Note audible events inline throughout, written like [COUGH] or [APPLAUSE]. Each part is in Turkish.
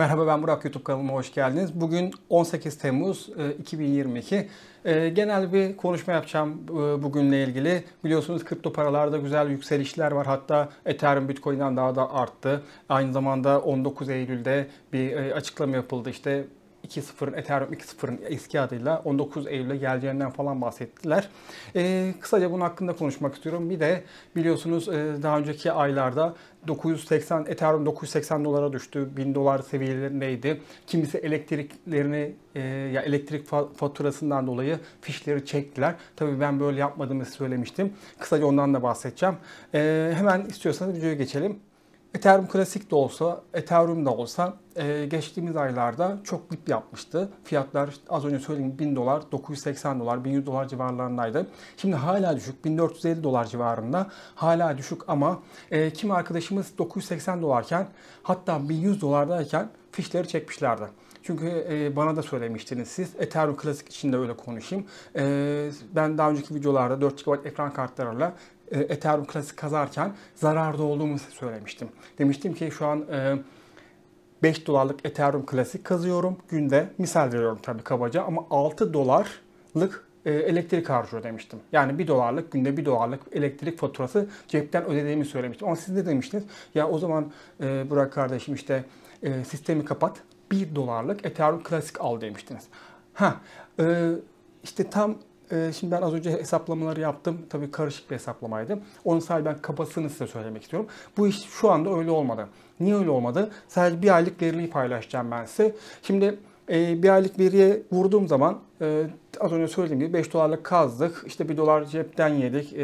Merhaba ben Burak YouTube kanalıma hoş geldiniz. Bugün 18 Temmuz 2022. E, e, genel bir konuşma yapacağım e, bugünle ilgili. Biliyorsunuz kripto paralarda güzel yükselişler var. Hatta Ethereum Bitcoin'den daha da arttı. Aynı zamanda 19 Eylül'de bir açıklama yapıldı. İşte 2.0, Ethereum 2.0'ın eski adıyla 19 Eylül'e geleceğinden falan bahsettiler. E, kısaca bunun hakkında konuşmak istiyorum. Bir de biliyorsunuz e, daha önceki aylarda 980 Ethereum 980 dolara düştü. 1000 dolar seviyelerindeydi. Kimisi elektriklerini e, ya elektrik faturasından dolayı fişleri çektiler. Tabii ben böyle yapmadığımı söylemiştim. Kısaca ondan da bahsedeceğim. E, hemen istiyorsanız videoya geçelim. Ethereum klasik de olsa, Ethereum da olsa e, geçtiğimiz aylarda çok dip yapmıştı. Fiyatlar az önce söylediğim 1000 dolar, 980 dolar, 1100 dolar civarlarındaydı. Şimdi hala düşük, 1450 dolar civarında hala düşük ama e, kim arkadaşımız 980 dolarken hatta 1100 dolardayken fişleri çekmişlerdi. Çünkü e, bana da söylemiştiniz siz. Ethereum Classic için de öyle konuşayım. E, ben daha önceki videolarda 4 GB ekran kartlarıyla e, Ethereum Classic kazarken zararda olduğumu söylemiştim. Demiştim ki şu an 5 e, dolarlık Ethereum Classic kazıyorum. Günde misal veriyorum tabii kabaca ama 6 dolarlık e, elektrik harcıyor demiştim. Yani 1 dolarlık günde 1 dolarlık elektrik faturası cepten ödediğimi söylemiştim. Ama siz de demiştiniz? Ya o zaman Burak kardeşim işte sistemi kapat 1 dolarlık Ethereum Classic al demiştiniz. Ha işte tam ee, şimdi ben az önce hesaplamaları yaptım. Tabii karışık bir hesaplamaydı. Onun sadece ben kapasını size söylemek istiyorum. Bu iş şu anda öyle olmadı. Niye öyle olmadı? Sadece bir aylık veriyi paylaşacağım ben size. Şimdi e, bir aylık veriye vurduğum zaman e, az önce söylediğim gibi 5 dolarlık kazdık. işte 1 dolar cepten yedik e,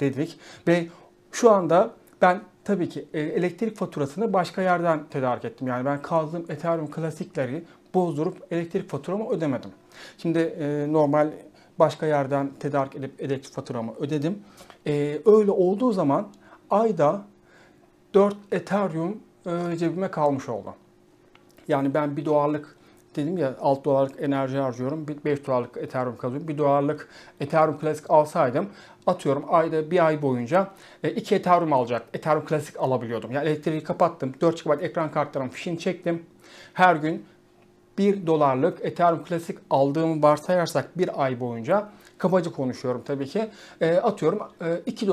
dedik. Ve şu anda ben tabii ki elektrik faturasını başka yerden tedarik ettim. Yani ben kazdığım Ethereum klasikleri bozdurup elektrik faturamı ödemedim. Şimdi normal başka yerden tedarik edip elektrik faturamı ödedim. E, öyle olduğu zaman ayda 4 Ethereum e, cebime kalmış oldu. Yani ben bir dolarlık dedim ya 6 dolarlık enerji harcıyorum. 5 dolarlık Ethereum kazanıyorum. 1 dolarlık Ethereum Classic alsaydım atıyorum ayda bir ay boyunca 2 e, Ethereum alacak. Ethereum Classic alabiliyordum. Yani elektriği kapattım. 4 GB ekran kartlarım fişini çektim. Her gün 1 dolarlık Ethereum Classic aldığımı varsayarsak bir ay boyunca kabaca konuşuyorum tabii ki. Ee, e, atıyorum 2 e,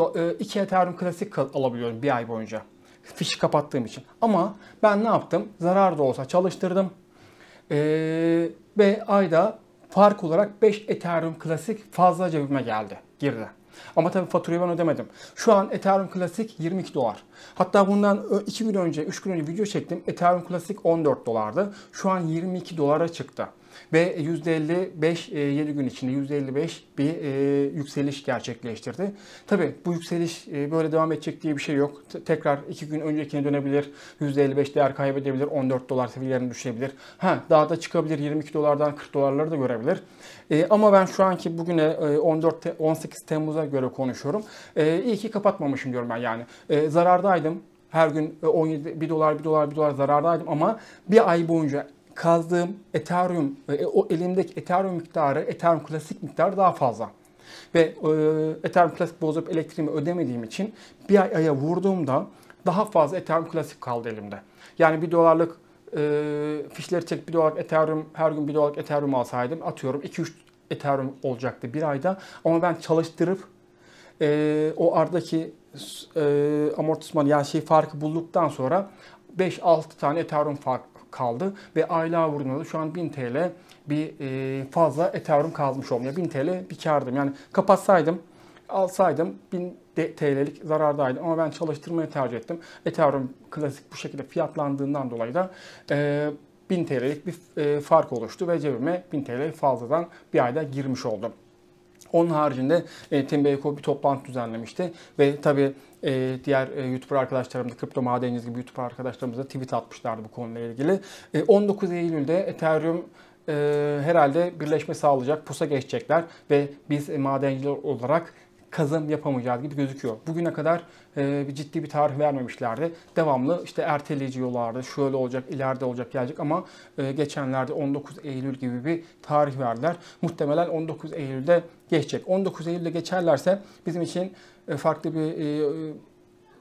e, Ethereum Classic alabiliyorum bir ay boyunca. Fişi kapattığım için. Ama ben ne yaptım? Zarar da olsa çalıştırdım. E, ve ayda fark olarak 5 Ethereum Classic fazla cebime geldi. Girdi. Ama tabii faturayı ben ödemedim. Şu an Ethereum Classic 22 dolar. Hatta bundan 2 gün önce, 3 gün önce video çektim. Ethereum Classic 14 dolardı. Şu an 22 dolara çıktı ve %55-7 e, gün içinde %55 bir e, yükseliş gerçekleştirdi. Tabi bu yükseliş e, böyle devam edecek diye bir şey yok. tekrar 2 gün öncekine dönebilir. %55 değer kaybedebilir. 14 dolar seviyelerine düşebilir. Ha daha da çıkabilir. 22 dolardan 40 dolarları da görebilir. ama ben şu anki bugüne 14 18 Temmuz'a göre konuşuyorum. İyi ki kapatmamışım diyorum ben yani. zarardaydım her gün 17 1 dolar 1 dolar 1 dolar zarardaydım ama bir ay boyunca kazdığım Ethereum, e, e, o elimdeki Ethereum miktarı, Ethereum klasik miktarı daha fazla. Ve e, Ethereum klasik bozup elektriğimi ödemediğim için bir ay aya vurduğumda daha fazla Ethereum klasik kaldı elimde. Yani bir dolarlık e, fişleri çek bir dolarlık Ethereum, her gün bir dolarlık Ethereum alsaydım atıyorum 2-3 Ethereum olacaktı bir ayda. Ama ben çalıştırıp e, o aradaki e, amortisman yani şey farkı bulduktan sonra 5-6 tane Ethereum fark, kaldı ve aylığa vurduğunda da şu an 1000 TL bir e, fazla Ethereum kazmış olmuyor. 1000 TL bir kardım. Yani kapatsaydım alsaydım 1000 TL'lik zarardaydım ama ben çalıştırmayı tercih ettim. Ethereum klasik bu şekilde fiyatlandığından dolayı da e, 1000 TL'lik bir e, fark oluştu ve cebime 1000 TL fazladan bir ayda girmiş oldum. Onun haricinde e, Tim Beyko bir toplantı düzenlemişti ve tabii e, diğer e, YouTuber arkadaşlarımız, kripto madencisi gibi YouTuber arkadaşlarımız da tweet atmışlardı bu konuyla ilgili. E, 19 Eylül'de Ethereum e, herhalde birleşme sağlayacak, pusa geçecekler ve biz e, madenciler olarak kazım yapamayacağız gibi gözüküyor. Bugüne kadar e, bir ciddi bir tarih vermemişlerdi. Devamlı işte erteleyiciyorlardı. Şöyle olacak, ileride olacak, gelecek ama e, geçenlerde 19 Eylül gibi bir tarih verdiler. Muhtemelen 19 Eylül'de geçecek. 19 Eylül'de geçerlerse bizim için e, farklı bir e,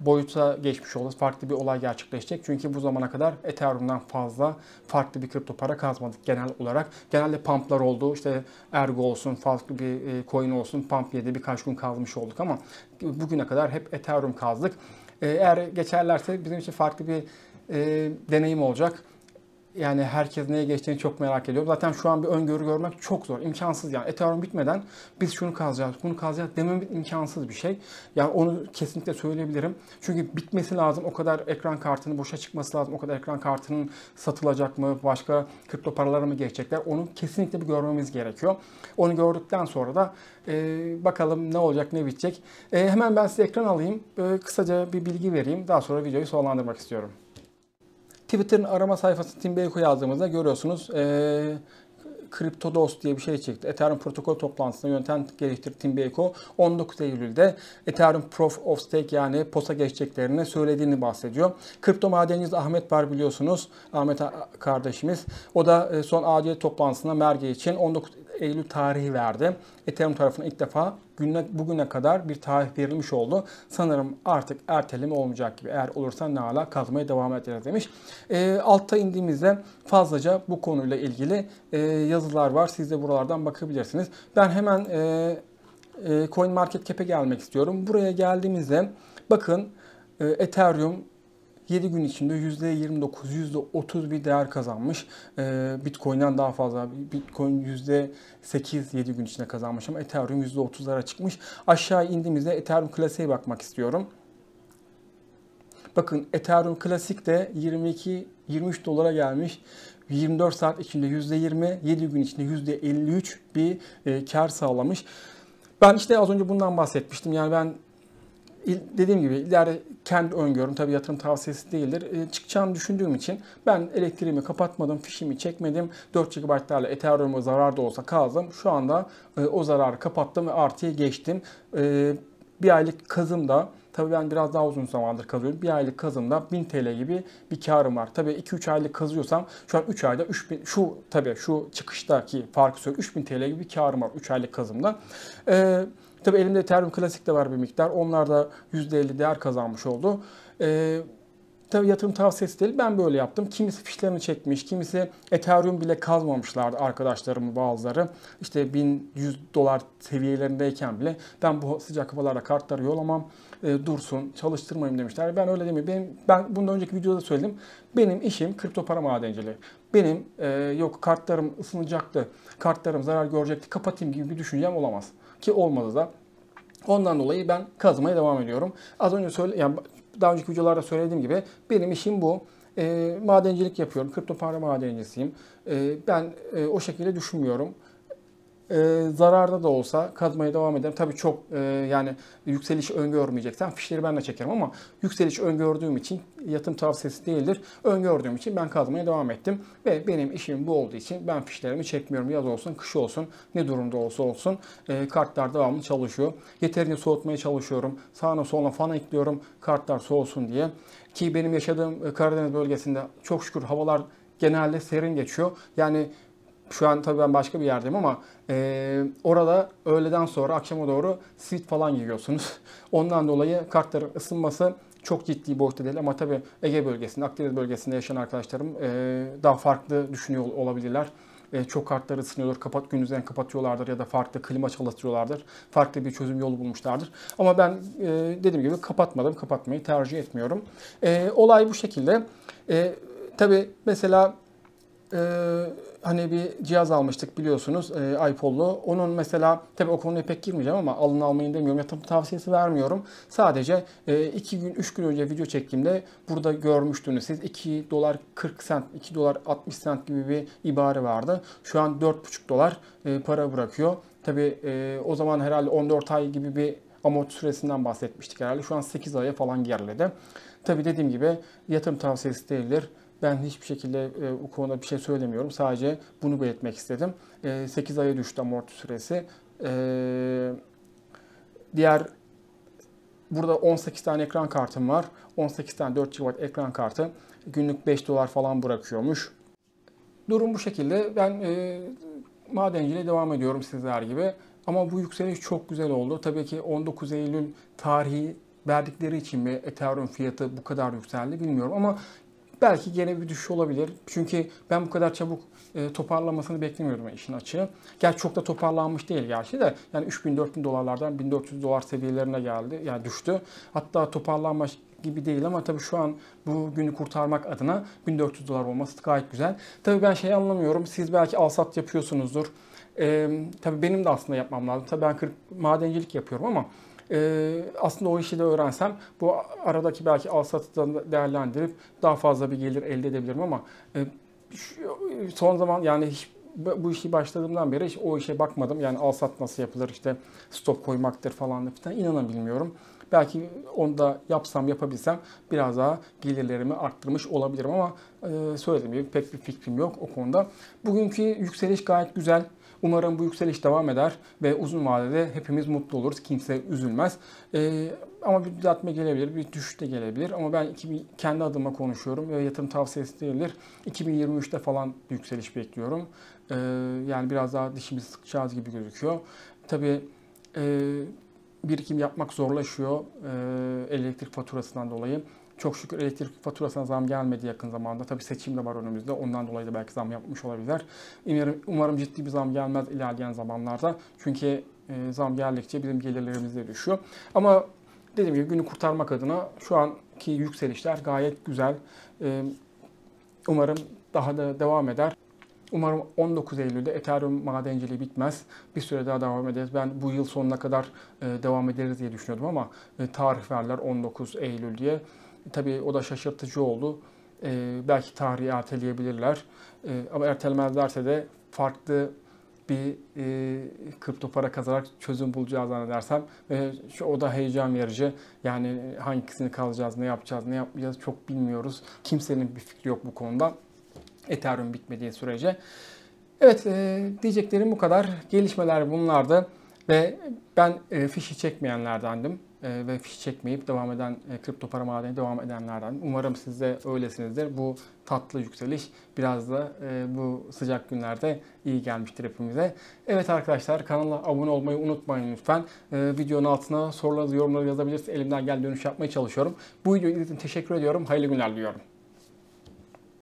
boyuta geçmiş olacağız. Farklı bir olay gerçekleşecek. Çünkü bu zamana kadar Ethereum'dan fazla farklı bir kripto para kazmadık genel olarak. Genelde pumplar oldu. İşte Ergo olsun, farklı bir e, coin olsun. Pump yedi birkaç gün kazmış olduk ama bugüne kadar hep Ethereum kazdık. E, eğer geçerlerse bizim için farklı bir e, deneyim olacak yani herkes neye geçtiğini çok merak ediyorum. Zaten şu an bir öngörü görmek çok zor. imkansız yani. Ethereum bitmeden biz şunu kazacağız, bunu kazacağız demem imkansız bir şey. Yani onu kesinlikle söyleyebilirim. Çünkü bitmesi lazım. O kadar ekran kartının boşa çıkması lazım. O kadar ekran kartının satılacak mı? Başka kripto paralara mı geçecekler? Onu kesinlikle bir görmemiz gerekiyor. Onu gördükten sonra da e, bakalım ne olacak, ne bitecek. E, hemen ben size ekran alayım. E, kısaca bir bilgi vereyim. Daha sonra videoyu sonlandırmak istiyorum. Twitter'ın arama sayfası Tim Beyko yazdığımızda görüyorsunuz e, CryptoDOS diye bir şey çıktı. Ethereum protokol toplantısında yöntem geliştirdi Tim Beyko 19 Eylül'de Ethereum Proof of Stake yani POS'a geçeceklerini söylediğini bahsediyor. Kripto madencisi Ahmet var biliyorsunuz. Ahmet kardeşimiz. O da e, son acil toplantısında Merge için 19 Eylül tarihi verdi. Ethereum tarafından ilk defa güne, bugüne kadar bir tarih verilmiş oldu. Sanırım artık erteleme olmayacak gibi. Eğer olursa ne ala kazmaya devam ederiz demiş. E, altta indiğimizde fazlaca bu konuyla ilgili e, yazılar var. Siz de buralardan bakabilirsiniz. Ben hemen e, e, CoinMarketCap'e gelmek istiyorum. Buraya geldiğimizde bakın e, Ethereum 7 gün içinde %29, %30 bir değer kazanmış. E, Bitcoin'den daha fazla. Bitcoin %8 7 gün içinde kazanmış ama Ethereum %30'lara çıkmış. Aşağı indiğimizde Ethereum Classic'e bakmak istiyorum. Bakın Ethereum Classic de 22 23 dolara gelmiş. 24 saat içinde %20, 7 gün içinde %53 bir e, kar sağlamış. Ben işte az önce bundan bahsetmiştim. Yani ben dediğim gibi ileride kendi öngörüm tabii yatırım tavsiyesi değildir. E, çıkacağını düşündüğüm için ben elektriğimi kapatmadım, fişimi çekmedim. 4 GB'larla Ethereum'a zarar da olsa kaldım. Şu anda e, o zararı kapattım ve artıya geçtim. E, bir aylık kazımda Tabii ben biraz daha uzun zamandır kazıyorum. Bir aylık kazımda 1000 TL gibi bir karım var. Tabii 2-3 aylık kazıyorsam şu an 3 ayda 3000 şu tabii şu çıkıştaki farkı söylüyorum. 3000 TL gibi bir karım var 3 aylık kazımda. Eee Tabi elimde Ethereum Classic de var bir miktar. Onlar da %50 değer kazanmış oldu. Ee, tabi yatırım tavsiyesi değil. Ben böyle yaptım. Kimisi fişlerini çekmiş, kimisi Ethereum bile kazmamışlardı arkadaşlarım bazıları. İşte 1100 dolar seviyelerindeyken bile ben bu sıcak havalarda kartları yollamam, e, dursun, çalıştırmayayım demişler. Ben öyle demiyorum. Benim, ben bundan önceki videoda söyledim. Benim işim kripto para madenciliği benim e, yok kartlarım ısınacaktı, kartlarım zarar görecekti, kapatayım gibi bir düşüncem olamaz. Ki olmadı da. Ondan dolayı ben kazmaya devam ediyorum. Az önce söyle, yani daha önceki videolarda söylediğim gibi benim işim bu. E, madencilik yapıyorum. Kripto para madencisiyim. E, ben e, o şekilde düşünmüyorum e, zararda da olsa kazmaya devam ederim. Tabii çok e, yani yükseliş öngörmeyeceksen fişleri ben de çekerim ama yükseliş öngördüğüm için yatım tavsiyesi değildir. Öngördüğüm için ben kazmaya devam ettim ve benim işim bu olduğu için ben fişlerimi çekmiyorum. Yaz olsun, kış olsun, ne durumda olsa olsun e, kartlar devamlı çalışıyor. Yeterince soğutmaya çalışıyorum. Sağına soluna fan ekliyorum kartlar soğusun diye. Ki benim yaşadığım e, Karadeniz bölgesinde çok şükür havalar genelde serin geçiyor. Yani şu an tabii ben başka bir yerdeyim ama e, orada öğleden sonra akşama doğru sit falan giyiyorsunuz. [LAUGHS] Ondan dolayı kartların ısınması çok ciddi boyutta değil ama tabii Ege bölgesinde, Akdeniz bölgesinde yaşayan arkadaşlarım e, daha farklı düşünüyor olabilirler. E, çok kartları ısınıyordur, kapat gün kapatıyorlardır ya da farklı klima çalıştırıyorlardır. Farklı bir çözüm yolu bulmuşlardır. Ama ben e, dediğim gibi kapatmadım, kapatmayı tercih etmiyorum. E, olay bu şekilde. E, tabii mesela e, hani bir cihaz almıştık biliyorsunuz e, iPollu. Onun mesela tabii o konuya pek girmeyeceğim ama alın almayın demiyorum. Yatırım tavsiyesi vermiyorum. Sadece 2 e, gün 3 gün önce video çektiğimde burada görmüştünüz. Siz 2 dolar 40 sent 2 dolar 60 sent gibi bir ibare vardı. Şu an 4,5 dolar e, para bırakıyor. Tabii e, o zaman herhalde 14 ay gibi bir amort süresinden bahsetmiştik herhalde. Şu an 8 aya falan geriledi. Tabii dediğim gibi yatırım tavsiyesi değildir. Ben hiçbir şekilde e, bu konuda bir şey söylemiyorum. Sadece bunu belirtmek istedim. E, 8 aya düştü amorti süresi. E, diğer burada 18 tane ekran kartım var. 18 tane 4 GB ekran kartı günlük 5 dolar falan bırakıyormuş. Durum bu şekilde. Ben e, madenciliğe devam ediyorum sizler gibi. Ama bu yükseliş çok güzel oldu. Tabii ki 19 Eylül tarihi verdikleri için mi Ethereum fiyatı bu kadar yükseldi bilmiyorum ama belki gene bir düşüş olabilir. Çünkü ben bu kadar çabuk e, toparlanmasını beklemiyordum işin açığı. Gerçi çok da toparlanmış değil gerçi de. Yani 3000-4000 dolarlardan 1400 dolar seviyelerine geldi. Yani düştü. Hatta toparlanma gibi değil ama tabii şu an bu günü kurtarmak adına 1400 dolar olması gayet güzel. Tabii ben şey anlamıyorum. Siz belki alsat yapıyorsunuzdur. Ee, tabii benim de aslında yapmam lazım. Tabii ben 40, madencilik yapıyorum ama e, aslında o işi de öğrensem bu aradaki belki al satıdan değerlendirip daha fazla bir gelir elde edebilirim ama e, şu, son zaman yani hiç bu işi başladığımdan beri hiç o işe bakmadım. Yani al sat nasıl yapılır işte stop koymaktır falan filan inanabilmiyorum. Belki onu da yapsam yapabilsem biraz daha gelirlerimi arttırmış olabilirim ama e, söylediğim gibi pek bir fikrim yok o konuda. Bugünkü yükseliş gayet güzel. Umarım bu yükseliş devam eder ve uzun vadede hepimiz mutlu oluruz. Kimse üzülmez. E, ama bir düzeltme gelebilir, bir düşüş de gelebilir. Ama ben 2000, kendi adıma konuşuyorum ve yatırım tavsiyesi değildir. 2023'te falan yükseliş bekliyorum. E, yani biraz daha dişimizi sıkacağız gibi gözüküyor. Tabii e, birikim yapmak zorlaşıyor e, elektrik faturasından dolayı. Çok şükür elektrik faturasına zam gelmedi yakın zamanda. Tabii seçim de var önümüzde. Ondan dolayı da belki zam yapmış olabilirler. Umarım, umarım ciddi bir zam gelmez ilerleyen zamanlarda. Çünkü e, zam geldikçe bizim gelirlerimiz de düşüyor. Ama dediğim gibi günü kurtarmak adına şu anki yükselişler gayet güzel. E, umarım daha da devam eder. Umarım 19 Eylül'de Ethereum madenciliği bitmez. Bir süre daha devam ederiz. Ben bu yıl sonuna kadar e, devam ederiz diye düşünüyordum ama e, tarih verler 19 Eylül diye. Tabii o da şaşırtıcı oldu. E, belki tarihi erteleyebilirler. E, ama ertelemezlerse de farklı bir e, kripto para kazanarak çözüm bulacağız zannedersem ve şu o da heyecan verici. Yani hangisini kalacağız, ne yapacağız, ne yapmayacağız çok bilmiyoruz. Kimsenin bir fikri yok bu konuda. Ethereum bitmediği sürece. Evet e, diyeceklerim bu kadar. Gelişmeler bunlardı ve ben e, fişi çekmeyenlerdendim. E, ve fiş çekmeyip devam eden e, kripto para madeni devam edenlerden. Umarım siz de öylesinizdir. Bu tatlı yükseliş biraz da e, bu sıcak günlerde iyi gelmiştir hepimize. Evet arkadaşlar kanala abone olmayı unutmayın lütfen. videonun altına sorularınızı yorumları yazabilirsiniz. Elimden gel dönüş yapmaya çalışıyorum. Bu videoyu izlediğiniz için teşekkür ediyorum. Hayırlı günler diliyorum.